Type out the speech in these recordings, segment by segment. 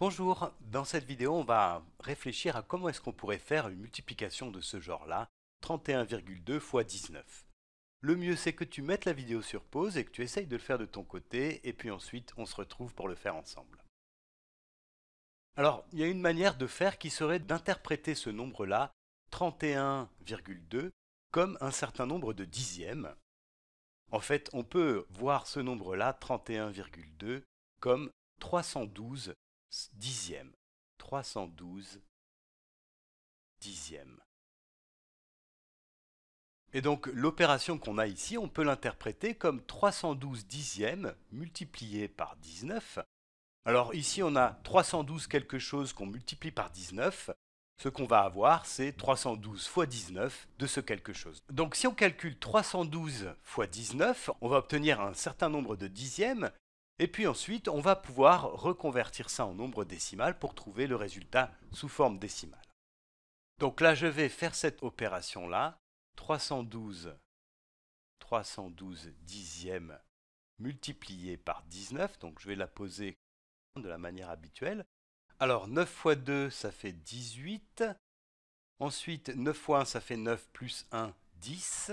Bonjour, dans cette vidéo on va réfléchir à comment est-ce qu'on pourrait faire une multiplication de ce genre-là, 31,2 x 19. Le mieux c'est que tu mettes la vidéo sur pause et que tu essayes de le faire de ton côté, et puis ensuite on se retrouve pour le faire ensemble. Alors, il y a une manière de faire qui serait d'interpréter ce nombre-là, 31,2, comme un certain nombre de dixièmes. En fait, on peut voir ce nombre-là, 31,2, comme 312 10e. 312 dixième. Et donc l'opération qu'on a ici, on peut l'interpréter comme 312 dixièmes multiplié par 19. Alors ici on a 312 quelque chose qu'on multiplie par 19. Ce qu'on va avoir, c'est 312 fois 19 de ce quelque chose. Donc si on calcule 312 fois 19, on va obtenir un certain nombre de dixièmes et puis ensuite, on va pouvoir reconvertir ça en nombre décimal pour trouver le résultat sous forme décimale. Donc là, je vais faire cette opération-là. 312, 312 dixièmes multiplié par 19. Donc je vais la poser de la manière habituelle. Alors 9 fois 2, ça fait 18. Ensuite, 9 fois 1, ça fait 9 plus 1, 10.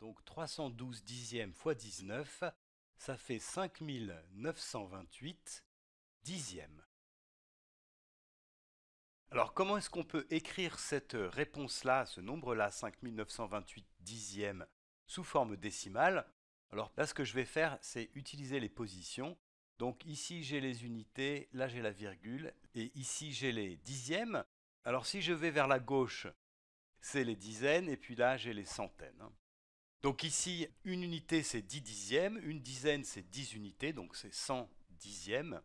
Donc 312 dixièmes fois 19, ça fait 5928 dixièmes. Alors comment est-ce qu'on peut écrire cette réponse-là, ce nombre-là, 5928 dixièmes, sous forme décimale Alors là, ce que je vais faire, c'est utiliser les positions. Donc ici, j'ai les unités, là, j'ai la virgule, et ici, j'ai les dixièmes. Alors si je vais vers la gauche, c'est les dizaines, et puis là, j'ai les centaines. Hein. Donc ici, une unité c'est 10 dixièmes, une dizaine c'est 10 unités, donc c'est 100 dixièmes.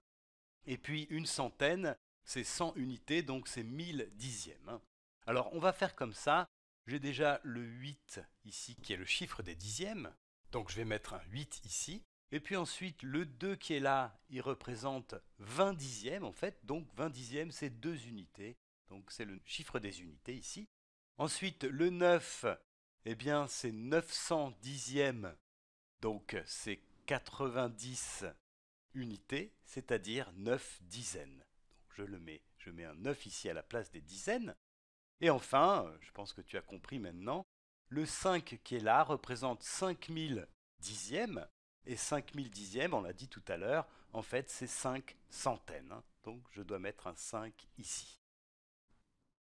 Et puis une centaine, c'est 100 unités, donc c'est 1000 dixièmes. Alors on va faire comme ça. J'ai déjà le 8 ici qui est le chiffre des dixièmes. Donc je vais mettre un 8 ici. Et puis ensuite le 2 qui est là, il représente 20 dixièmes en fait. Donc 20 dixièmes c'est 2 unités. Donc c'est le chiffre des unités ici. Ensuite le 9 eh bien, c'est 900 dixièmes, donc c'est 90 unités, c'est-à-dire 9 dizaines. je le mets, je mets un 9 ici à la place des dizaines. Et enfin, je pense que tu as compris maintenant, le 5 qui est là représente 5000 dixièmes, et 5000 dixièmes, on l'a dit tout à l'heure, en fait c'est 5 centaines. Hein. Donc je dois mettre un 5 ici.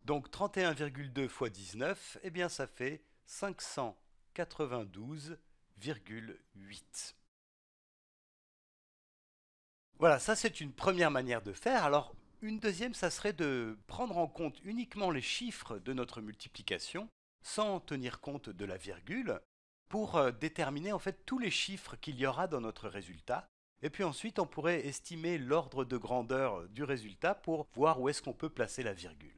Donc 31,2 fois 19, eh bien ça fait 592,8. Voilà, ça c'est une première manière de faire. Alors, une deuxième, ça serait de prendre en compte uniquement les chiffres de notre multiplication, sans tenir compte de la virgule, pour euh, déterminer en fait tous les chiffres qu'il y aura dans notre résultat. Et puis ensuite, on pourrait estimer l'ordre de grandeur euh, du résultat pour voir où est-ce qu'on peut placer la virgule.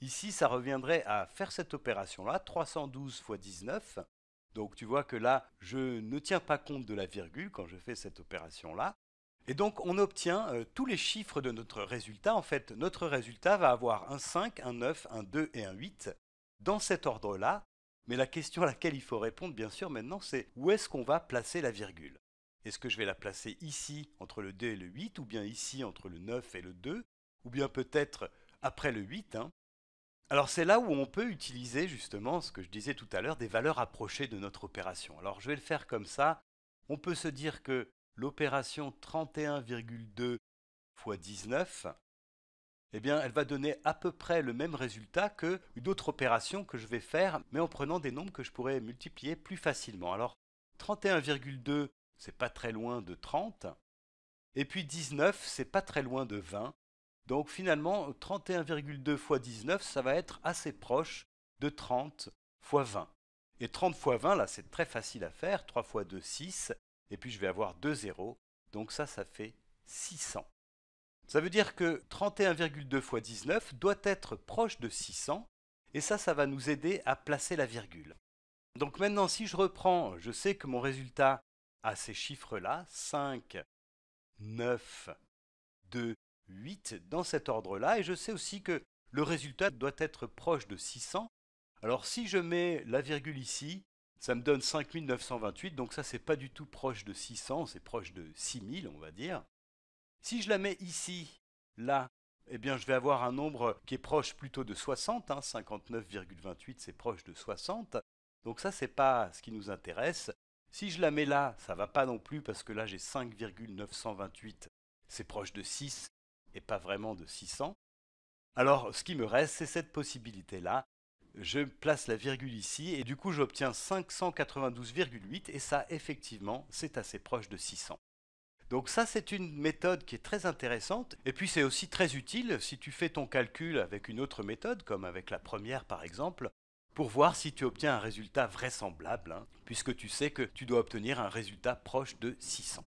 Ici, ça reviendrait à faire cette opération-là, 312 x 19. Donc tu vois que là, je ne tiens pas compte de la virgule quand je fais cette opération-là. Et donc on obtient euh, tous les chiffres de notre résultat. En fait, notre résultat va avoir un 5, un 9, un 2 et un 8 dans cet ordre-là. Mais la question à laquelle il faut répondre, bien sûr, maintenant, c'est où est-ce qu'on va placer la virgule Est-ce que je vais la placer ici, entre le 2 et le 8, ou bien ici, entre le 9 et le 2, ou bien peut-être après le 8 alors c'est là où on peut utiliser justement ce que je disais tout à l'heure, des valeurs approchées de notre opération. Alors je vais le faire comme ça. On peut se dire que l'opération 31,2 x 19, eh bien, elle va donner à peu près le même résultat qu'une autre opération que je vais faire, mais en prenant des nombres que je pourrais multiplier plus facilement. Alors, 31,2, c'est pas très loin de 30, et puis 19, c'est pas très loin de 20, donc finalement, 31,2 x 19, ça va être assez proche de 30 x 20. Et 30 fois 20, là, c'est très facile à faire. 3 fois 2, 6. Et puis je vais avoir 2 zéros. Donc ça, ça fait 600. Ça veut dire que 31,2 x 19 doit être proche de 600. Et ça, ça va nous aider à placer la virgule. Donc maintenant, si je reprends, je sais que mon résultat a ces chiffres-là, 5, 9, 2 8 dans cet ordre-là, et je sais aussi que le résultat doit être proche de 600. Alors si je mets la virgule ici, ça me donne 5928, donc ça c'est pas du tout proche de 600, c'est proche de 6000 on va dire. Si je la mets ici, là, eh bien je vais avoir un nombre qui est proche plutôt de 60, 59,28 hein. c'est proche de 60, donc ça c'est pas ce qui nous intéresse. Si je la mets là, ça va pas non plus parce que là j'ai 5,928, c'est proche de 6, et pas vraiment de 600. Alors ce qui me reste, c'est cette possibilité-là. Je place la virgule ici et du coup j'obtiens 592,8 et ça effectivement c'est assez proche de 600. Donc ça, c'est une méthode qui est très intéressante. Et puis c'est aussi très utile si tu fais ton calcul avec une autre méthode, comme avec la première par exemple, pour voir si tu obtiens un résultat vraisemblable, hein, puisque tu sais que tu dois obtenir un résultat proche de 600.